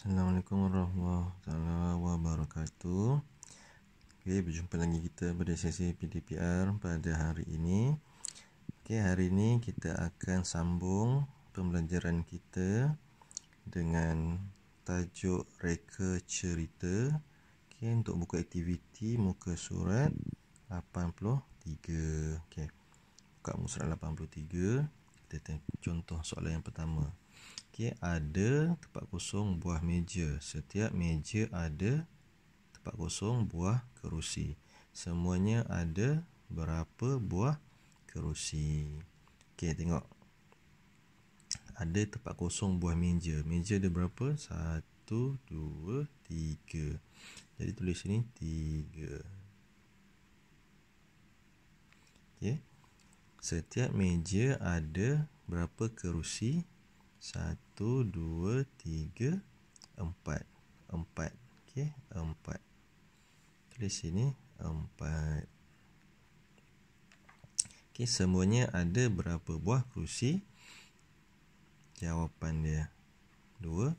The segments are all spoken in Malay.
Assalamualaikum warahmatullahi wabarakatuh Okay, berjumpa lagi kita pada sesi PDPR pada hari ini Okay, hari ini kita akan sambung pembelajaran kita Dengan tajuk reka cerita Okay, untuk buku aktiviti muka surat 83 Okay, buka muka surat 83 Kita tengok contoh soalan yang pertama Okey, ada tempat kosong buah meja. Setiap meja ada tempat kosong buah kerusi. Semuanya ada berapa buah kerusi? Okey, tengok. Ada tempat kosong buah meja. Meja ada berapa? Satu, dua, tiga. Jadi tulis sini tiga. Okey. Setiap meja ada berapa kerusi? Satu, dua, tiga, empat. Empat. Okey. Empat. Tulis sini. Empat. Okey. Semuanya ada berapa buah kerusi? Jawapan dia. Dua.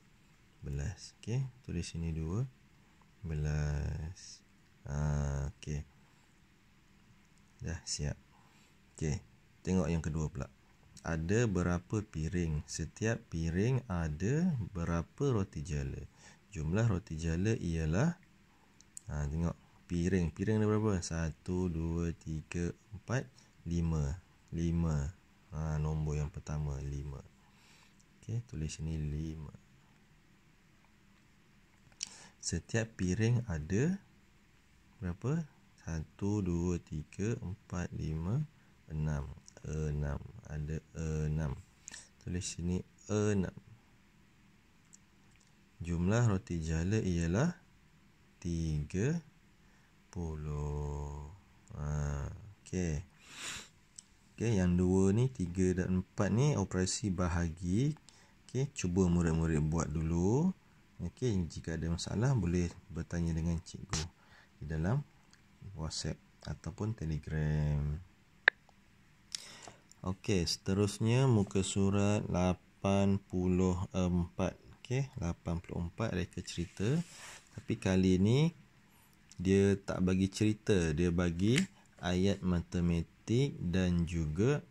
Belas. Okey. Tulis sini dua. Belas. Ha, Okey. Dah siap. Okey. Tengok yang kedua pula ada berapa piring? Setiap piring ada berapa roti jala? Jumlah roti jala ialah ha, Tengok piring Piring ada berapa? 1, 2, 3, 4, 5 5 ha, Nombor yang pertama 5 okay, Tulis sini 5 Setiap piring ada Berapa? 1, 2, 3, 4, 5 6 6 ada enam. Tulis sini enam. Jumlah roti jala ialah tiga puluh. Ah, okay Okay, yang dua ni, tiga dan empat ni operasi bahagi. Okay, cuba murid-murid buat dulu. Okay, jika ada masalah boleh bertanya dengan cikgu di dalam WhatsApp ataupun Telegram. Okey, seterusnya muka surat 84. Okey, 84 reka cerita. Tapi kali ini dia tak bagi cerita, dia bagi ayat matematik dan juga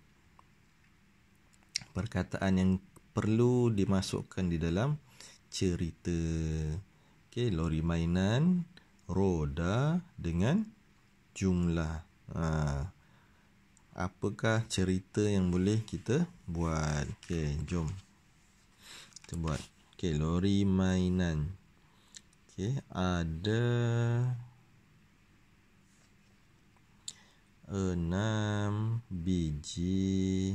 perkataan yang perlu dimasukkan di dalam cerita. Okey, lori mainan, roda dengan jumlah. Ha apakah cerita yang boleh kita buat okey jom kita buat okey lori mainan Okay, ada enam biji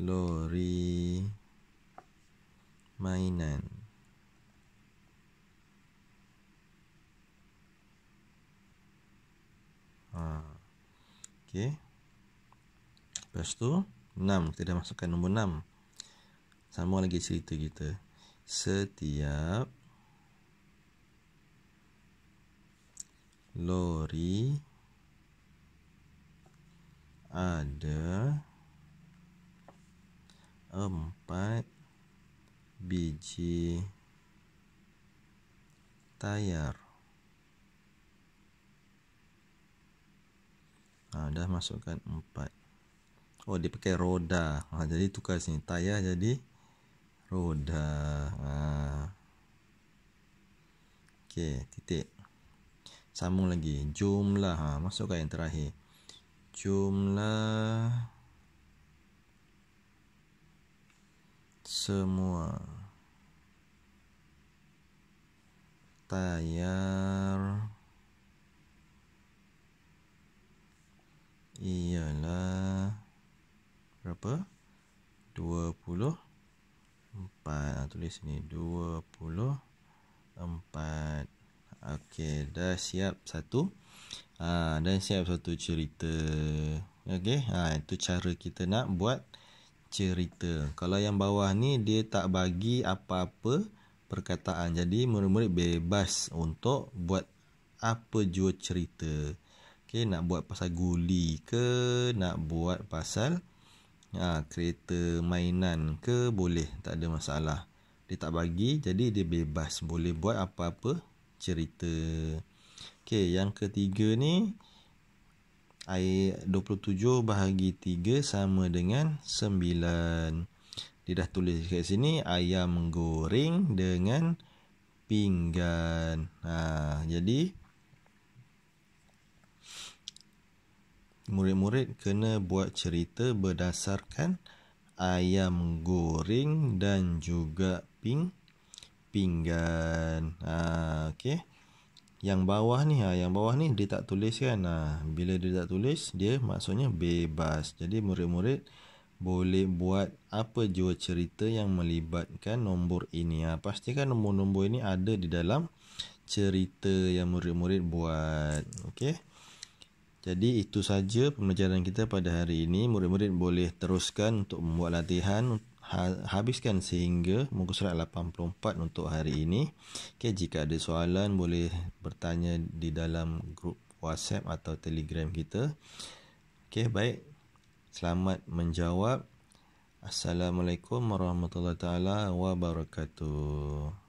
lori mainan Okay. Lepas tu, 6. Kita dah masukkan nombor 6. Sama lagi cerita kita. Setiap lori ada empat biji tayar. ha, dah masukkan 4 oh dia pakai roda ha, jadi tukar sini tayar jadi roda ha. ok titik sambung lagi jumlah ha, masukkan yang terakhir jumlah semua tayar tulis ni 24 Okey, dah siap satu ha, Dan siap satu cerita Okey, ha, itu cara kita nak buat cerita Kalau yang bawah ni dia tak bagi apa-apa perkataan Jadi murid-murid bebas untuk buat apa jua cerita Okey, nak buat pasal guli ke Nak buat pasal ha, kereta mainan ke Boleh, tak ada masalah dia tak bagi jadi dia bebas boleh buat apa-apa cerita okey yang ketiga ni ayat 27 bahagi 3 sama dengan 9 dia dah tulis kat sini ayam goreng dengan pinggan ha jadi murid-murid kena buat cerita berdasarkan ayam goreng dan juga ping pinggan ha, okey yang bawah ni ha yang bawah ni dia tak tulis kan ha bila dia tak tulis dia maksudnya bebas jadi murid-murid boleh buat apa jua cerita yang melibatkan nombor ini ha pastikan nombor-nombor ini ada di dalam cerita yang murid-murid buat okey jadi itu saja pembelajaran kita pada hari ini murid-murid boleh teruskan untuk membuat latihan Ha- habiskan sehingga muka surat 84 untuk hari ini. Okey, jika ada soalan boleh bertanya di dalam grup WhatsApp atau Telegram kita. Okey, baik. Selamat menjawab. Assalamualaikum warahmatullahi taala wabarakatuh.